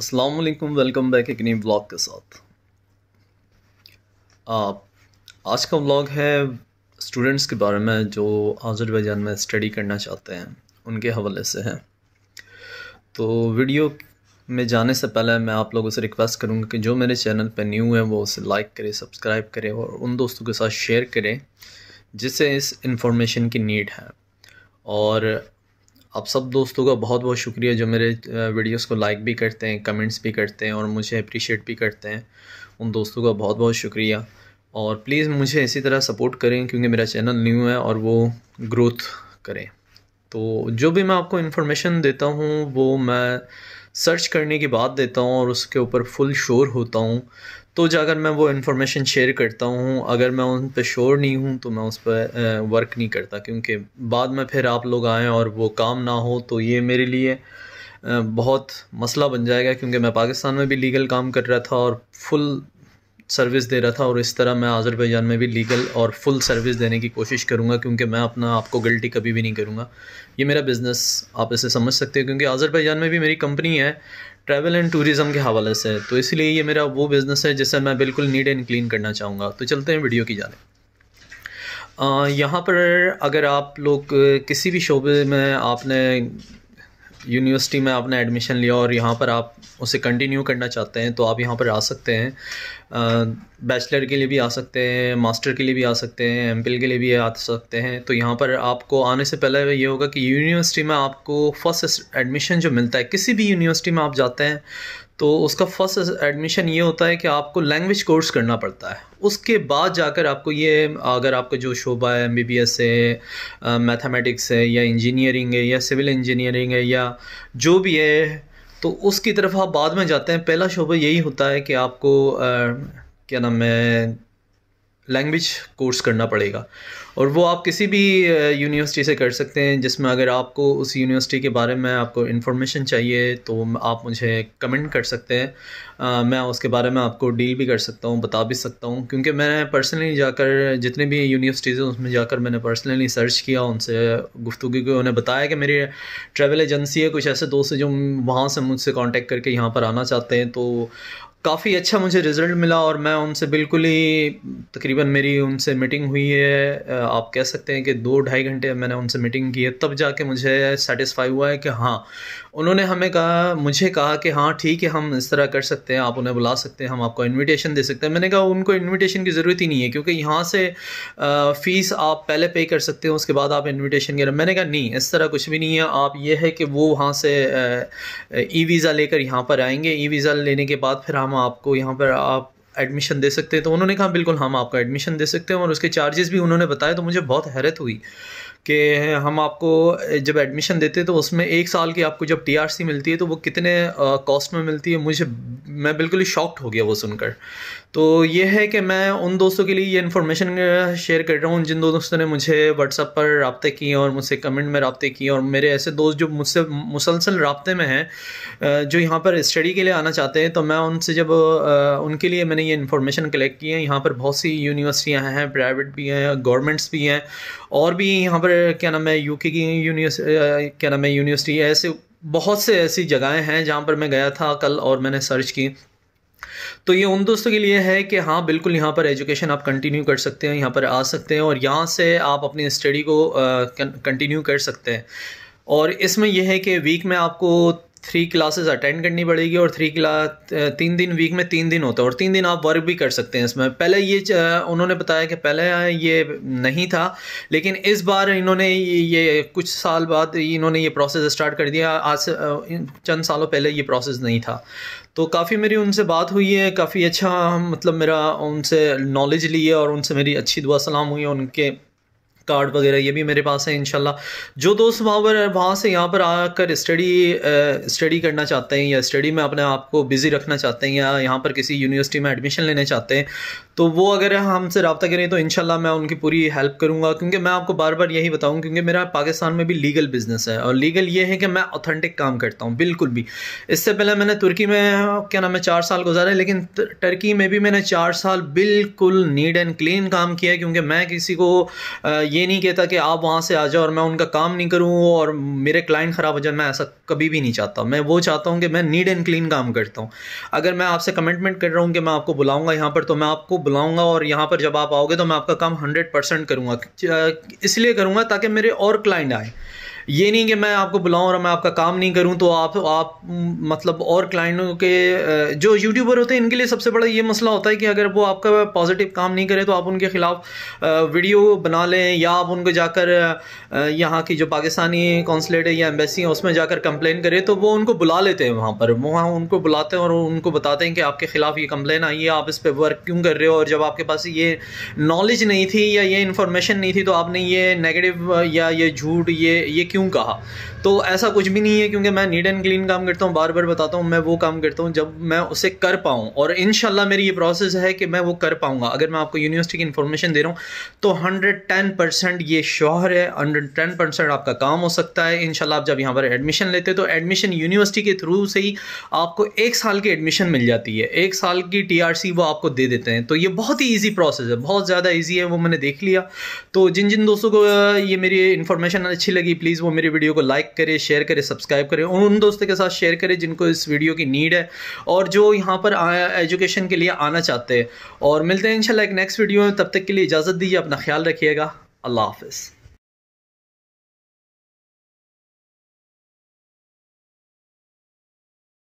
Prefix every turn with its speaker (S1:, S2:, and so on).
S1: अस्सलाम वालेकुम welcome back एक नई ब्लॉग के साथ आप आज का ब्लॉग है स्टूडेंट्स के बारे में जो आज़रबैजान में स्टडी करना चाहते हैं उनके हवाले से है तो वीडियो में जाने से पहले मैं आप लोगों से रिक्वेस्ट करूँगा कि जो मेरे चैनल पर न्यू है वो उसे लाइक करें सब्सक्राइब करें और उन दोस्तों के साथ शेयर करें जिसे इस इंफॉर्मेशन की नीड है और आप सब दोस्तों का बहुत बहुत शुक्रिया जो मेरे वीडियोस को लाइक भी करते हैं कमेंट्स भी करते हैं और मुझे अप्रिशिएट भी करते हैं उन दोस्तों का बहुत बहुत शुक्रिया और प्लीज़ मुझे इसी तरह सपोर्ट करें क्योंकि मेरा चैनल न्यू है और वो ग्रोथ करें तो जो भी मैं आपको इन्फॉर्मेशन देता हूँ वो मैं सर्च करने के बाद देता हूँ और उसके ऊपर फुल शोर होता हूँ तो जाकर मैं वो इन्फॉर्मेशन शेयर करता हूँ अगर मैं उन पर शोर नहीं हूँ तो मैं उस पर वर्क नहीं करता क्योंकि बाद में फिर आप लोग आएँ और वो काम ना हो तो ये मेरे लिए बहुत मसला बन जाएगा क्योंकि मैं पाकिस्तान में भी लीगल काम कर रहा था और फुल सर्विस दे रहा था और इस तरह मैं आज़रबैजान में भी लीगल और फुल सर्विस देने की कोशिश करूँगा क्योंकि मैं अपना आपको गिल्टी कभी भी नहीं करूँगा ये मेरा बिज़नेस आप इसे समझ सकते हो क्योंकि आज़रबैजान में भी मेरी कंपनी है ट्रैवल एंड टूरिज़म के हवाले से तो इसलिए ये मेरा वो बिज़नेस है जिसे मैं बिल्कुल नीट एंड क्लीन करना चाहूँगा तो चलते हैं वीडियो की जाने यहाँ पर अगर आप लोग किसी भी शोबे में आपने यूनिवर्सिटी में आपने एडमिशन लिया और यहाँ पर आप उसे कंटिन्यू करना चाहते हैं तो आप यहाँ पर आ सकते हैं बैचलर के लिए भी आ सकते हैं मास्टर के लिए भी आ सकते हैं एम के लिए भी आ सकते हैं तो यहाँ पर आपको आने से पहले ये होगा कि यूनिवर्सिटी में आपको फर्स्ट एडमिशन जो मिलता है किसी भी यूनिवर्सिटी में आप जाते हैं तो उसका फर्स्ट एडमिशन ये होता है कि आपको लैंग्वेज कोर्स करना पड़ता है उसके बाद जाकर आपको ये अगर आपका जो शोबा है एम बी बी एस है मैथमेटिक्स है या इंजीनियरिंग है या सिविल इंजीनियरिंग है या जो भी है तो उसकी तरफ आप बाद में जाते हैं पहला शोबा यही होता है कि आपको आ, क्या नाम है लैंग्वेज कोर्स करना पड़ेगा और वो आप किसी भी यूनिवर्सिटी से कर सकते हैं जिसमें अगर आपको उस यूनिवर्सिटी के बारे में आपको इन्फॉर्मेशन चाहिए तो आप मुझे कमेंट कर सकते हैं मैं उसके बारे में आपको डील भी कर सकता हूँ बता भी सकता हूँ क्योंकि मैंने पर्सनली जाकर जितने भी यूनिवर्सिटीज़ हैं उसमें जाकर मैंने पर्सनली सर्च किया उनसे गुफ्तु की उन्हें बताया कि मेरी ट्रैवल एजेंसी है कुछ ऐसे दोस्त हैं जो वहाँ से मुझसे कॉन्टेक्ट करके यहाँ पर आना चाहते हैं तो काफ़ी अच्छा मुझे रिज़ल्ट मिला और मैं उनसे बिल्कुल ही तकरीबन मेरी उनसे मीटिंग हुई है आप कह सकते हैं कि दो ढाई घंटे मैंने उनसे मीटिंग की है तब जाके मुझे सेटिस्फाई हुआ है कि हाँ उन्होंने हमें कहा मुझे कहा कि हाँ ठीक है हम इस तरह कर सकते हैं आप उन्हें बुला सकते हैं हम आपको इनविटेशन दे सकते हैं मैंने कहा उनको इनविटेशन की ज़रूरत ही नहीं है क्योंकि यहाँ से फ़ीस आप पहले पे कर सकते हो उसके बाद आप इनविटेशन के मैंने कहा नहीं इस तरह कुछ भी नहीं है आप ये है कि वो वहाँ से ई वीज़ा e लेकर यहाँ पर आएंगे ई e वीज़ा लेने के बाद फिर हम हम आपको यहाँ पर आप एडमिशन दे सकते हैं तो उन्होंने कहा बिल्कुल हम आपका एडमिशन दे सकते हैं और उसके चार्जेस भी उन्होंने बताए तो मुझे बहुत हैरत हुई कि हम आपको जब एडमिशन देते हैं तो उसमें एक साल की आपको जब टीआरसी मिलती है तो वो कितने कॉस्ट में मिलती है मुझे मैं बिल्कुल ही शॉक्ड हो गया वो सुनकर तो ये है कि मैं उन दोस्तों के लिए ये इन्फॉर्मेशन शेयर कर रहा हूँ जिन दोस्तों ने मुझे व्हाट्सअप पर रबते किए और मुझसे कमेंट में रबते किए और मेरे ऐसे दोस्त जो मुझसे मुसलसल रबते में हैं जो यहाँ पर स्टडी के लिए आना चाहते हैं तो मैं उनसे जब उनके लिए मैंने ये इन्फॉर्मेशन कलेक्ट की है यहाँ पर बहुत सी यूनिवर्सिटियाँ हैं प्राइवेट भी हैं गवर्नमेंट्स भी हैं और भी यहाँ पर पर क्या नाम है यूके की यूनिवर्स क्या नाम है यूनिवर्सिटी ऐसे बहुत से ऐसी जगहें हैं जहाँ पर मैं गया था कल और मैंने सर्च की तो ये उन दोस्तों के लिए है कि हाँ बिल्कुल यहाँ पर एजुकेशन आप कंटिन्यू कर सकते हैं यहाँ पर आ सकते हैं और यहाँ से आप अपनी स्टडी को कंटिन्यू कर सकते हैं और इसमें यह है कि वीक में आपको थ्री क्लासेस अटेंड करनी पड़ेगी और थ्री क्लास तीन दिन वीक में तीन दिन होता है और तीन दिन आप वर्क भी कर सकते हैं इसमें पहले ये उन्होंने बताया कि पहले ये नहीं था लेकिन इस बार इन्होंने ये कुछ साल बाद इन्होंने ये प्रोसेस स्टार्ट कर दिया आज से चंद सालों पहले ये प्रोसेस नहीं था तो काफ़ी मेरी उनसे बात हुई है काफ़ी अच्छा मतलब मेरा उनसे नॉलेज ली है और उनसे मेरी अच्छी दुआ सलाम हुई है उनके कार्ड वगैरह ये भी मेरे पास है इनशाला जो दोस्त वहाँ पर वहाँ से यहाँ पर आकर स्टडी स्टडी करना चाहते हैं या स्टडी में अपने आप को बिज़ी रखना चाहते हैं या यहाँ पर किसी यूनिवर्सिटी में एडमिशन लेना चाहते हैं तो वो अगर हमसे रबता करें तो इनशाला मैं उनकी पूरी हेल्प करूँगा क्योंकि मैं आपको बार बार यही बताऊँ क्योंकि मेरा पाकिस्तान में भी लीगल बिज़नेस है और लीगल ये है कि मैं ऑथेंटिक काम करता हूँ बिल्कुल भी इससे पहले मैंने तुर्की में क्या नाम है चार साल गुजारा लेकिन टर्की में भी मैंने चार साल बिल्कुल नीड एंड क्लीन काम किया क्योंकि मैं किसी को ये नहीं कहता कि आप वहाँ से आ जाओ और मैं उनका काम नहीं करूँ और मेरे क्लाइंट ख़राब हो जाए मैं ऐसा कभी भी नहीं चाहता मैं वो चाहता हूँ कि मैं नीड एंड क्लीन काम करता हूँ अगर मैं आपसे कमिटमेंट कर रहा हूँ कि मैं आपको बुलाऊँगा यहाँ पर तो मैं आपको बुलाऊंगा और यहाँ पर जब आप आओगे तो मैं आपका काम हंड्रेड परसेंट करूँगा इसलिए करूँगा ताकि मेरे और क्लाइंट आए ये नहीं कि मैं आपको बुलाऊं और मैं आपका काम नहीं करूं तो आप आप मतलब और क्लाइंटों के जो यूट्यूबर होते हैं इनके लिए सबसे बड़ा ये मसला होता है कि अगर वो आपका पॉजिटिव काम नहीं करें तो आप उनके ख़िलाफ़ वीडियो बना लें या आप उनको जाकर यहाँ की जो पाकिस्तानी कौंसलेट है या एम्बेसी है उसमें जाकर कंप्लेन करें तो वो उनको बुला लेते हैं वहाँ पर वहाँ उनको बुलाते हैं और उनको बताते हैं कि आपके ख़िलाफ़ ये कंप्लेन आई है आप इस पर वर्क क्यों कर रहे हो और जब आपके पास ये नॉलेज नहीं थी या ये इन्फॉर्मेशन नहीं थी तो आपने ये नेगेटिव या ये झूठ ये ये क्यों कहा तो ऐसा कुछ भी नहीं है क्योंकि मैं नीट एंड क्लीन काम करता हूँ बार बार बताता हूँ मैं वो काम करता हूँ जब मैं उसे कर पाऊँ और इन मेरी ये प्रोसेस है कि मैं वो कर पाऊँगा अगर मैं आपको यूनिवर्सिटी की इन्फॉर्मेशन दे रहा हूँ तो हंड्रेड टेन परसेंट ये शोहर है हंड्रेड टेन परसेंट आपका काम हो सकता है इन आप जब यहाँ पर एडमिशन लेते तो एडमिशन यूनिवर्सिटी के थ्रू से ही आपको एक साल की एडमिशन मिल जाती है एक साल की टी वो आपको दे देते हैं तो ये बहुत ही ईजी प्रोसेस है बहुत ज़्यादा ईजी है वो मैंने देख लिया तो जिन जिन दोस्तों को ये मेरी इन्फॉर्मेशन अच्छी लगी प्लीज़ प्लीज़ वो मेरी वीडियो को लाइक करे शेयर करें सब्सक्राइब करे और उन दोस्तों के साथ शेयर करें जिनको इस वीडियो की नीड है और जो यहाँ पर एजुकेशन के लिए आना चाहते हैं और मिलते हैं इंशाल्लाह एक नेक्स्ट वीडियो में तब तक के लिए इजाज़त दीजिए अपना ख्याल रखिएगा अल्लाह हाफिज़